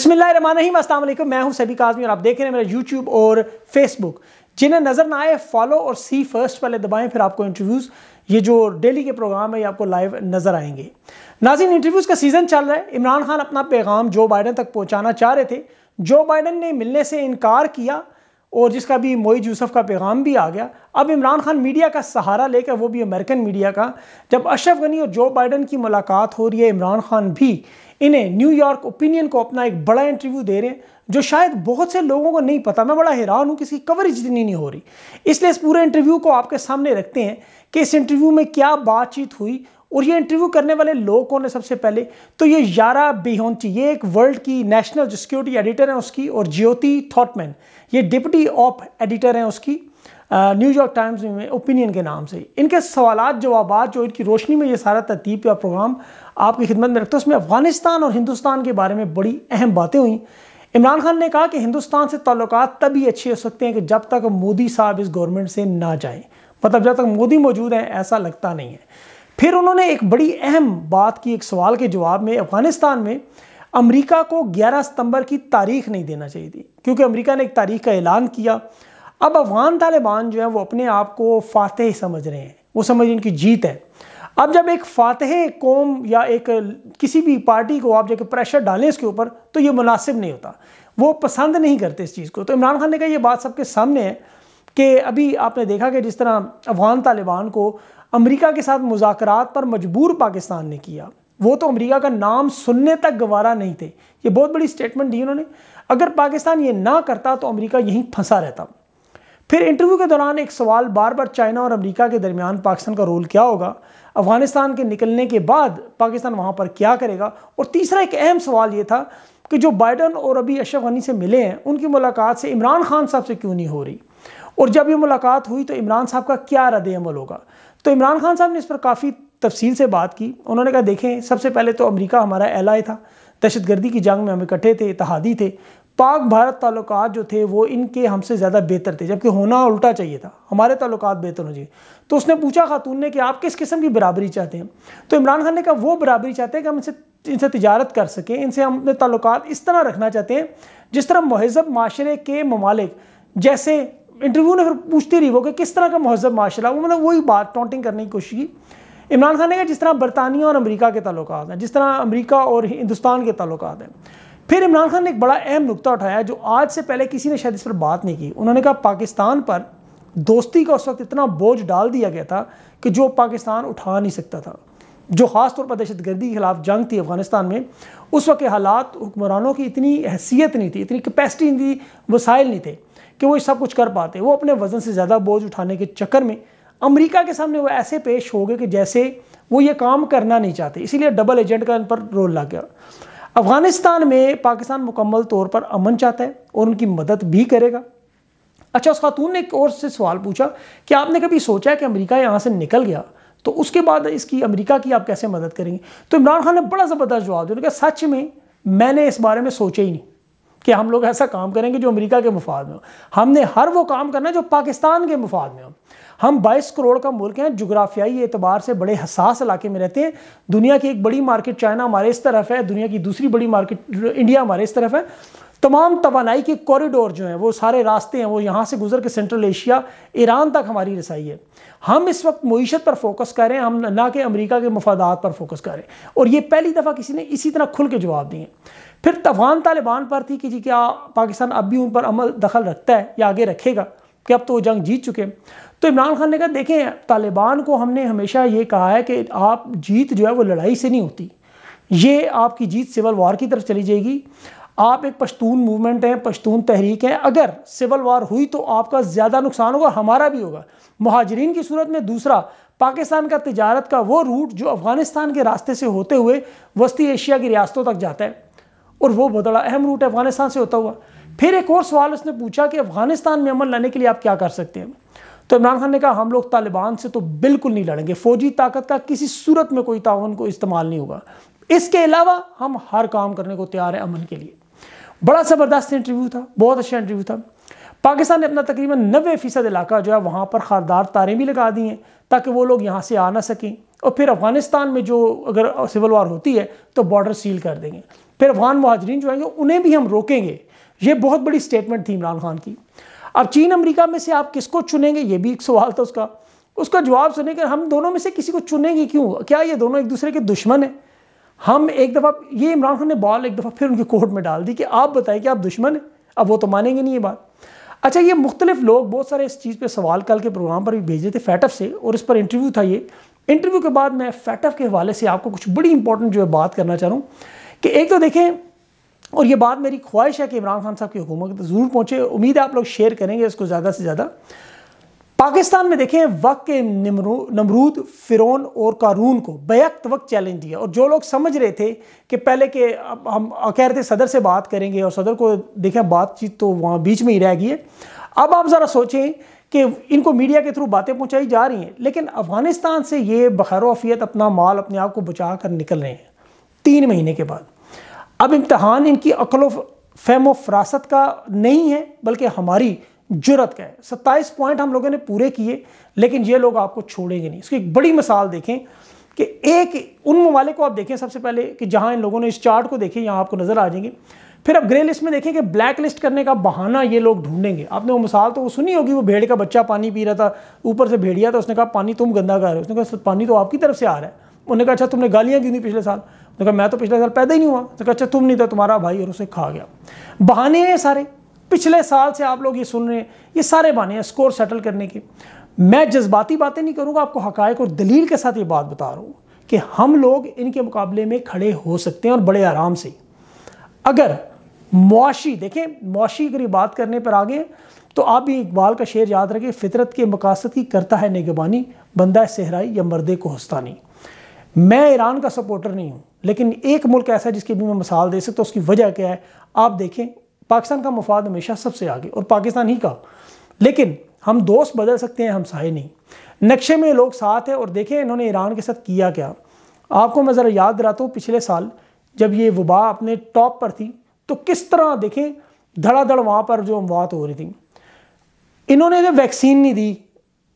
अस्सलाम वालेकुम मैं हूं सभी काजमी और आप देख रहे हैं मेरा यूट्यूब और फेसबुक जिन्हें नज़र ना आए फॉलो और सी फर्स्ट पहले दबाएं फिर आपको इंटरव्यूज़ ये जो डेली के प्रोग्राम है ये आपको लाइव नज़र आएंगे नाजिन इंटरव्यूज़ का सीज़न चल रहा है इमरान खान अपना पैगाम जो बाइडन तक पहुँचाना चाह रहे थे जो बाइडन ने मिलने से इनकार किया और जिसका भी मोई यूसुफ का पैगाम भी आ गया अब इमरान खान मीडिया का सहारा लेकर वो भी अमेरिकन मीडिया का जब अशरफ गनी और जो बाइडन की मुलाकात हो रही है इमरान खान भी इन्हें न्यूयॉर्क ओपिनियन को अपना एक बड़ा इंटरव्यू दे रहे हैं जो शायद बहुत से लोगों को नहीं पता मैं बड़ा हैरान हूँ किसी कवरेज इतनी नहीं हो रही इसलिए इस पूरे इंटरव्यू को आपके सामने रखते हैं कि इस इंटरव्यू में क्या बातचीत हुई और ये इंटरव्यू करने वाले लोग कौन है सबसे पहले तो ये यारा बिहोंची ये एक वर्ल्ड की नेशनल सिक्योरिटी एडिटर है उसकी और ज्योति थॉटमैन ये डिप्टी ऑप एडिटर हैं उसकी न्यूयॉर्क टाइम्स में ओपिनियन के नाम से इनके सवाल जवाब जो इनकी रोशनी में ये सारा तरतीब या प्रोग्राम आपकी खिदमत में रखते हैं उसमें अफगानिस्तान और हिंदुस्तान के बारे में बड़ी अहम बातें हुई इमरान खान ने कहा कि हिंदुस्तान से ताल्लुक तभी अच्छे हो सकते हैं कि जब तक मोदी साहब इस गवर्नमेंट से ना जाएं मतलब जब तक मोदी मौजूद हैं ऐसा लगता नहीं है फिर उन्होंने एक बड़ी अहम बात की एक सवाल के जवाब में अफगानिस्तान में अमेरिका को 11 सितंबर की तारीख नहीं देना चाहिए थी क्योंकि अमेरिका ने एक तारीख का ऐलान किया अब अफगान तालिबान जो है वो अपने आप को फातह समझ रहे हैं वो समझ रहे हैं इनकी जीत है अब जब एक फातह कौम या एक किसी भी पार्टी को आप जब प्रेशर डालें इसके ऊपर तो ये मुनासिब नहीं होता वो पसंद नहीं करते इस चीज़ को तो इमरान खान ने कहा ये बात सबके सामने है कि अभी आपने देखा कि जिस तरह अफगान तालिबान को अमेरिका के साथ मुजाकर पर मजबूर पाकिस्तान ने किया वो तो अमेरिका का नाम सुनने तक गवारा नहीं थे ये बहुत बड़ी स्टेटमेंट दी उन्होंने अगर पाकिस्तान ये ना करता तो अमेरिका यहीं फंसा रहता फिर इंटरव्यू के दौरान एक सवाल बार बार चाइना और अमेरिका के दरमियान पाकिस्तान का रोल क्या होगा अफगानिस्तान के निकलने के बाद पाकिस्तान वहाँ पर क्या करेगा और तीसरा एक अहम सवाल ये था कि जो बाइडन और अभी अशरफ गनी से मिले हैं उनकी मुलाकात से इमरान खान साहब से क्यों नहीं हो रही और जब ये मुलाकात हुई तो इमरान साहब का क्या रद्द अमल होगा तो इमरान खान साहब ने इस पर काफ़ी तफसील से बात की उन्होंने कहा देखें सबसे पहले तो अमरीका हमारा एलाय था दहशत गर्दी की जंग में हम इकट्ठे थे इतिहादी थे पाक भारत ताल्लुक जो थे वो इनके हमसे ज़्यादा बेहतर थे जबकि होना उल्टा चाहिए था हमारे ताल्लुक बेहतर हो जाए तो उसने पूछा खातून ने कि आप किस किस्म की बराबरी चाहते हैं तो इमरान खान ने कहा वो बराबरी चाहते हैं कि हम इनसे इनसे तजारत कर सकें इनसे हम अपने ताल्लुक इस तरह रखना चाहते हैं जिस तरह महजब माशरे के ममालिक जैसे इंटरव्यू ने फिर पूछती रही वो कि किस तरह का महजब माशरा वो मतलब वही बात टॉन्टिंग करने की कोशिश की इमरान खान ने कहा जिस तरह बरतानिया और अमरीका के ताल्लुक हैं जिस तरह अमरीका और हिंदुस्तान के ताल्लुक हैं फिर इमरान खान ने एक बड़ा अहम नुकता उठाया जो आज से पहले किसी ने शायद इस पर बात नहीं की उन्होंने कहा पाकिस्तान पर दोस्ती का उस वक्त इतना बोझ डाल दिया गया था कि जो पाकिस्तान उठा नहीं सकता था जो ख़ास तौर पर दहशत गर्दी के खिलाफ जंग थी अफगानिस्तान में उस वक्त के हालात हुक्मरानों की इतनी हैसियत नहीं थी इतनी कैपेसिटी नहीं थी वसाइल नहीं थे कि वो सब कुछ कर पाते वो अपने वज़न से ज़्यादा बोझ उठाने के चक्कर में अमेरिका के सामने वो ऐसे पेश हो गए कि जैसे वो ये काम करना नहीं चाहते इसीलिए डबल एजेंट का इन पर रोल लग गया अफगानिस्तान में पाकिस्तान मुकम्मल तौर पर अमन चाहता है और उनकी मदद भी करेगा अच्छा उस खातून ने एक और से सवाल पूछा कि आपने कभी सोचा कि अमेरिका यहाँ से निकल गया तो उसके बाद इसकी अमेरिका की आप कैसे मदद करेंगे तो इमरान खान ने बड़ा ज़बरदस्त जवाब दिया उन्होंने कहा सच में मैंने इस बारे में सोचा ही नहीं कि हम लोग ऐसा काम करेंगे जो अमेरिका के मुफाद में हो हमने हर वो काम करना जो पाकिस्तान के मुफाद में हो हम 22 करोड़ का मुल्क हैं जुग्राफियाई एतबार से बड़े हसास इलाके में रहते हैं दुनिया की एक बड़ी मार्केट चाइना हमारे इस तरफ है दुनिया की दूसरी बड़ी मार्केट इंडिया हमारे इस तरफ है तमाम तोानाई के कॉरिडोर जो हैं वो सारे रास्ते हैं वो यहाँ से गुजर के सेंट्रल एशिया ईरान तक हमारी रसाई है हम इस वक्त मीशत पर फोकस कर रहे हैं हम ना कि अमरीका के मफादात पर फोकस कर रहे हैं और ये पहली दफ़ा किसी ने इसी तरह खुल के जवाब दिए फिर तफान तालिबान पर थी कि जी क्या पाकिस्तान अब भी उन पर अमल दखल रखता है या आगे रखेगा कि अब तो वो जंग जीत चुके तो इमरान खान ने कहा देखें तालिबान को हमने हमेशा ये कहा है कि आप जीत जो है वो लड़ाई से नहीं होती ये आपकी जीत सिविल वार की तरफ चली जाएगी आप एक पश्तून मूवमेंट हैं पश्तून तहरीक है अगर सिविल वार हुई तो आपका ज़्यादा नुकसान होगा हमारा भी होगा महाजरीन की सूरत में दूसरा पाकिस्तान का तजारत का वो रूट जो अफ़गानिस्तान के रास्ते से होते हुए वस्ती एशिया की रियासतों तक जाता है और वो बहुत बड़ा अहम रूट है अफ़गानिस्तान से होता हुआ फिर एक और सवाल उसने पूछा कि अफगानिस्तान में अमन लाने के लिए आप क्या कर सकते हैं तो इमरान खान ने कहा हम लोग तालिबान से तो बिल्कुल नहीं लड़ेंगे फौजी ताकत का किसी सूरत में कोई ताउन को इस्तेमाल नहीं होगा इसके अलावा हम हर काम करने को तैयार है अमन के लिए बड़ा ज़बरदस्त इंटरव्यू था बहुत अच्छा इंटरव्यू था पाकिस्तान ने अपना तकरीबन नबे फ़ीसद इलाका जो है वहाँ पर खारदार तारें भी लगा दी हैं ताकि वो लोग यहाँ से आ ना सकें और फिर अफगानिस्तान में जो अगर सिविल वार होती है तो बॉर्डर सील कर देंगे फिर अफगान महाजरीन जो आएंगे उन्हें भी हम रोकेंगे ये बहुत बड़ी स्टेटमेंट थी इमरान खान की अब चीन अमेरिका में से आप किसको चुनेंगे ये भी एक सवाल था उसका उसका जवाब सुने कर हम दोनों में से किसी को चुनेंगे क्यों क्या ये दोनों एक दूसरे के दुश्मन हैं हम एक दफ़ा ये इमरान खान ने बॉल एक दफ़ा फिर उनके कोर्ट में डाल दी कि आप बताएं कि आप दुश्मन हैं अब वो तो मानेंगे नहीं ये बात अच्छा ये मुख्तलिफ लोग बहुत सारे इस चीज़ पर सवाल कल के प्रोग्राम पर भी भेजे थे फैटफ से और इस पर इंटरव्यू था ये इंटरव्यू के बाद मैं फैटफ के हवाले से आपको कुछ बड़ी इंपॉर्टेंट जो है बात करना चाह रहा हूँ कि एक तो देखें और ये बात मेरी ख्वाहिश है कि इमरान खान साहब की हुकूमत ज़रूर पहुँचे उम्मीद है आप लोग शेयर करेंगे इसको ज़्यादा से ज़्यादा पाकिस्तान में देखें वक्त के नमरूद फिरौन और कारून को बेक्त वक्त चैलेंज दिया और जो लोग समझ रहे थे कि पहले के अब हम कह रहे थे सदर से बात करेंगे और सदर को देखें बातचीत तो वहाँ बीच में ही रह गई है अब आप ज़रा सोचें कि इनको मीडिया के थ्रू बातें पहुँचाई जा रही हैं लेकिन अफ़गानिस्तान से ये बखैर अफियत अपना माल अपने आप को बचा कर निकल रहे हैं तीन महीने के बाद अब इम्तहान इनकी अकलो फहम व फरासत का नहीं है बल्कि हमारी जुरत का है सत्ताईस पॉइंट हम लोगों ने पूरे किए लेकिन ये लोग आपको छोड़ेंगे नहीं इसकी एक बड़ी मिसाल देखें कि एक उन ममालिक को आप देखें सबसे पहले कि जहां इन लोगों ने इस चार्ट को देखें यहाँ आपको नज़र आ जाएंगे फिर आप ग्रे लिस्ट में देखें कि ब्लैक लिस्ट करने का बहाना ये लोग ढूंढेंगे आपने वो मिसाल तो वो सुनी होगी वो भेड़ का बच्चा पानी पी रहा था ऊपर से भेड़िया था उसने कहा पानी तुम गंदा कर रहे हो उसने कहा पानी तो आपकी तरफ से आ रहा है उन्होंने कहा अच्छा तुमने गालियाँ क्यों दी पिछले साल उन्होंने कहा मैं तो पिछले साल पैदा ही नहीं हुआ तो कहा अच्छा तुम नहीं था तुम्हारा भाई और उसे खा गया बहाने हैं सारे पिछले साल से आप लोग ये सुन रहे हैं ये सारे बहाने हैं स्कोर सेटल करने के मैं जज्बाती बातें नहीं करूँगा आपको हक और दलील के साथ ये बात बता रहा हूँ कि हम लोग इनके मुकाबले में खड़े हो सकते हैं और बड़े आराम से अगर मुआशी देखें मुआशी अगर बात करने पर आगे तो आप भी इकबाल का शेर याद रखें फितरत के मकासद की करता है निगबानी बंदा सहराई या मर्दे को हस्तानी मैं ईरान का सपोर्टर नहीं हूँ लेकिन एक मुल्क ऐसा है जिसकी भी मैं मिसाल दे सकता तो उसकी वजह क्या है आप देखें पाकिस्तान का मफाद हमेशा सबसे आगे और पाकिस्तान ही का लेकिन हम दोस्त बदल सकते हैं हम हमसाए नहीं नक्शे में लोग साथ हैं और देखें इन्होंने ईरान के साथ किया क्या आपको मैं ज़रा याद दिलाता हूँ पिछले साल जब ये वबा अपने टॉप पर थी तो किस तरह देखें धड़ाधड़ वहाँ पर जो अमवात हो रही थी इन्होंने जब वैक्सीन नहीं दी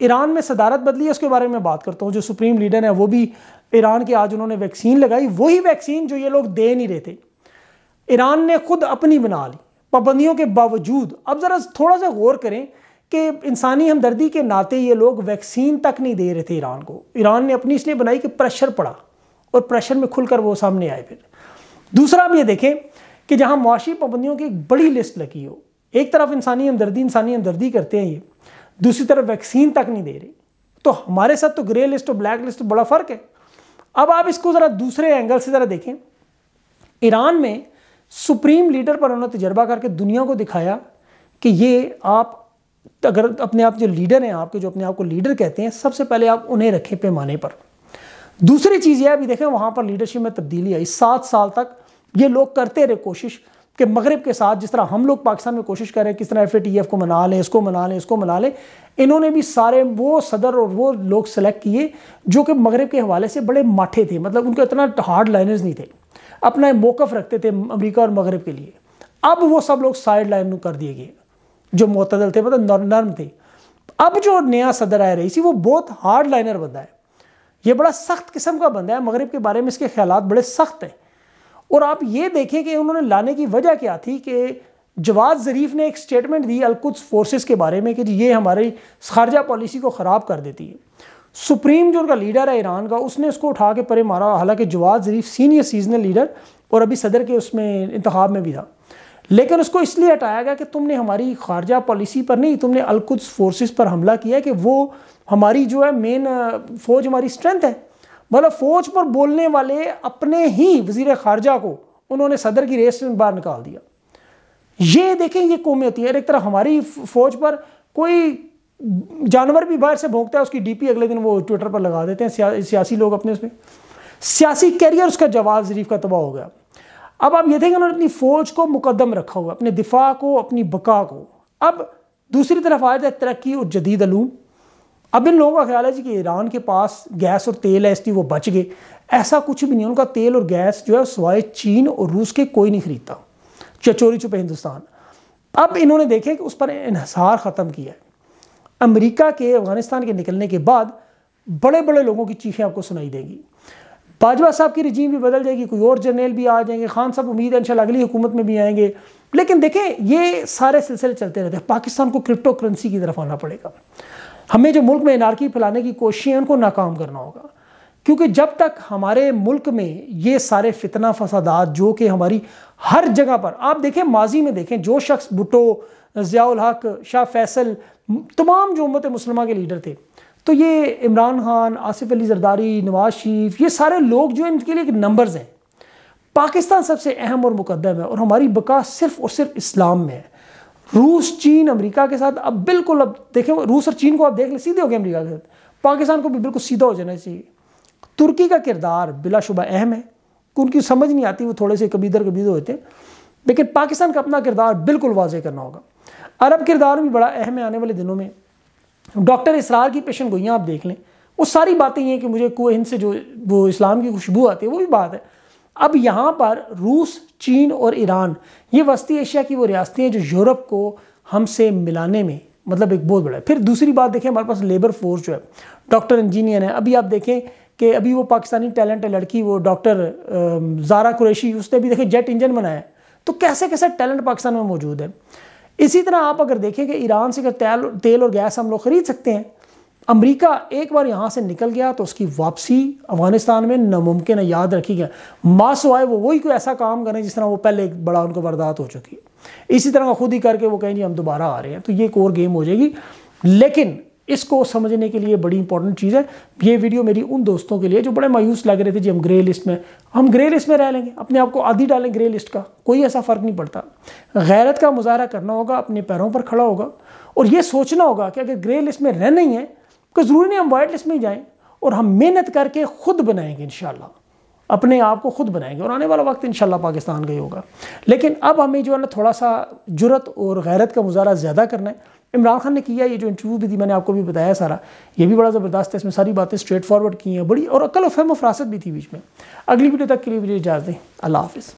ईरान में सदारत बदली है उसके बारे में बात करता हूँ जो सुप्रीम लीडर है वो भी ईरान की आज उन्होंने वैक्सीन लगाई वही वैक्सीन जो ये लोग दे नहीं रहे थे ईरान ने खुद अपनी बना ली पाबंदियों के बावजूद अब ज़रा थोड़ा सा गौर करें कि इंसानी हमदर्दी के नाते ये लोग वैक्सीन तक नहीं दे रहे थे ईरान को ईरान ने अपनी इसलिए बनाई कि प्रेशर पड़ा और प्रेशर में खुलकर वो सामने आए फिर दूसरा आप ये देखें कि जहाँ मुआशी पाबंदियों की एक बड़ी लिस्ट लगी हो एक तरफ इंसानी हमदर्दी इंसानी हमदर्दी करते हैं ये दूसरी तरफ वैक्सीन तक नहीं दे रही तो हमारे साथ तो ग्रे लिस्ट और ब्लैक लिस्ट तो बड़ा फ़र्क है अब आप इसको ज़रा दूसरे एंगल से ज़रा देखें ईरान में सुप्रीम लीडर पर उन्होंने तजर्बा करके दुनिया को दिखाया कि ये आप अगर अपने आप जो लीडर हैं आपके जो अपने आप को लीडर कहते हैं सबसे पहले आप उन्हें रखें पैमाने पर दूसरी चीज़ यह अभी देखें वहां पर लीडरशिप में तब्दीली आई सात साल तक ये लोग करते रहे कोशिश कि मगरब के साथ जिस तरह हम लोग पाकिस्तान में कोशिश कर रहे हैं किस तरह एफ को मना लें इसको मना लें इसको मना लें इन्होंने भी सारे वो सदर और वो लोग सेलेक्ट किए जो कि मगरब के हवाले से बड़े माठे थे मतलब उनका इतना हार्ड लाइनर्स नहीं थे अपना मौक़ रखते थे अमरीका और मगरब के लिए अब वो सब लोग साइड लाइन कर दिए गए जो मतदल थे मतलब नर्म थे अब जो नया सदर आया थी वो बहुत हार्ड लाइनर बंदा है ये बड़ा सख्त किस्म का बंदा है मगरब के बारे में इसके ख्याल बड़े सख्त हैं और आप ये देखें कि उन्होंने लाने की वजह क्या थी कि जवाद ज़रीफ ने एक स्टेटमेंट दी अलकुद्स फोर्सेस के बारे में कि ये हमारी खारजा पॉलिसी को ख़राब कर देती है सुप्रीम जो उनका लीडर है ईरान का उसने उसको उठा के परे मारा हालांकि Javad Zarif senior seasonal leader और अभी सदर के उसमें इंतब में भी था लेकिन उसको इसलिए हटाया गया कि तुमने हमारी खारजा पॉलिसी पर नहीं तुमने अलकुद्स फोर्सेस पर हमला किया कि वो हमारी जो है मेन फ़ौज हमारी स्ट्रेंथ है मतलब फौज पर बोलने वाले अपने ही वजीर खारजा को उन्होंने सदर की रेस में बाहर निकाल दिया ये देखें ये होती है एक तरफ हमारी फौज पर कोई जानवर भी बाहर से भोंगता है उसकी डीपी अगले दिन वो ट्विटर पर लगा देते हैं सिया, सियासी लोग अपने उसमें सियासी कैरियर उसका जवाब जरीफ का तबाह हो गया अब आप ये देखें उन्होंने अपनी फौज को मुकदम रखा हुआ अपने दिफा को अपनी बका को अब दूसरी तरफ आ जाए तरक्की और जदीद अलूम अब इन लोगों का ख्याल है जी कि ईरान के पास गैस और तेल है इसलिए वो बच गए ऐसा कुछ भी नहीं उनका तेल और गैस जो है सवाए चीन और रूस के कोई नहीं खरीदता चचोरी छुपे हिंदुस्तान अब इन्होंने देखे कि उस पर इहसार ख़त्म किया है अमरीका के अफगानिस्तान के निकलने के बाद बड़े बड़े लोगों की चीखें आपको सुनाई देंगी बाजवा साहब की रिजीम भी बदल जाएगी कोई और जर्नेल भी आ जाएंगे खान साहब उम्मीद है इन अगली हुकूमत में भी आएंगे लेकिन देखें ये सारे सिलसिले चलते रहते हैं पाकिस्तान को क्रिप्टो करेंसी की तरफ आना पड़ेगा हमें जो मुल्क में एनार्की फैलाने की कोशिश है उनको नाकाम करना होगा क्योंकि जब तक हमारे मुल्क में ये सारे फितना फसादात जो कि हमारी हर जगह पर आप देखें माजी में देखें जो शख्स भुटो ज़ियाल हक शाह फैसल तमाम जो उम्मत मुसलमा के लीडर थे तो ये इमरान खान आसिफ अली जरदारी नवाज शरीफ ये सारे लोग जो इनके लिए नंबर्स हैं पाकिस्तान सबसे अहम और मुकदम है और हमारी बका सिर्फ और सिर्फ इस्लाम में है रूस चीन अमेरिका के साथ अब बिल्कुल अब देखें रूस और चीन को आप देख लें सीधे हो गए अमेरिका के साथ पाकिस्तान को भी बिल्कुल सीधा हो जाना चाहिए तुर्की का किरदार बिलाशुबा अहम है उनकी समझ नहीं आती वो थोड़े से कभी इधर कभी होते हैं लेकिन पाकिस्तान का अपना किरदार बिल्कुल वाजह करना होगा अरब किरदार भी बड़ा अहम है आने वाले दिनों में डॉक्टर इसरार की पेशन गोइयाँ आप देख लें वो सारी बातें ये हैं कि मुझे कुहिंद से जो वो इस्लाम की खुशबू आती है वो भी बात है अब यहाँ पर रूस चीन और ईरान ये वस्ती एशिया की वो रियासतें हैं जो यूरोप को हमसे मिलाने में मतलब एक बहुत बड़ा है फिर दूसरी बात देखें हमारे पास लेबर फोर्स जो है डॉक्टर इंजीनियर है अभी आप देखें कि अभी वो पाकिस्तानी टैलेंट है लड़की वो डॉक्टर जारा कुरैशी उसने भी देखें जेट इंजन बनाया है तो कैसे कैसे टैलेंट पाकिस्तान में मौजूद है इसी तरह आप अगर देखें कि ईरान से अगर तेल तेल और गैस हम लोग ख़रीद सकते हैं अमेरिका एक बार यहाँ से निकल गया तो उसकी वापसी अफगानिस्तान में नामुमकिन है याद रखी गया मास आए वो वही कोई ऐसा काम करें जिस तरह वो पहले बड़ा उनको बर्दाश्त हो चुकी है इसी तरह खुद ही करके वो कहें जी हम दोबारा आ रहे हैं तो ये एक और गेम हो जाएगी लेकिन इसको समझने के लिए बड़ी इंपॉर्टेंट चीज़ है ये वीडियो मेरी उन दोस्तों के लिए जो बड़े मायूस लग रहे थे जी हम ग्रे लिस्ट में हम ग्रे लिस्ट में रह लेंगे अपने आप को आधी डालें ग्रे लिस्ट का कोई ऐसा फ़र्क नहीं पड़ता गैरत का मुजाहरा करना होगा अपने पैरों पर खड़ा होगा और ये सोचना होगा कि अगर ग्रे लिस्ट में रहना ही है कोई तो ज़रूरी नहीं हम वाइट लिस्ट में ही जाएँ और हम मेहनत करके खुद बनाएंगे इन अपने आप को खुद बनाएंगे और आने वाला वक्त इन पाकिस्तान का ही होगा लेकिन अब हमें जो है ना थोड़ा सा जुरत और गैरत का मुजाहरा ज़्यादा करना है इमरान खान ने किया ये जो इंटरव्यू भी थी मैंने आपको भी बताया सारा ये भी बड़ा ज़बरदस्त है इसमें सारी बातें स्ट्रेट फॉरवर्ड की हैं बड़ी और अकल और फहम फरासत भी थी बीच में अगली वीडियो तक के लिए मुझे इजाज़ दें अल्लाह हाफ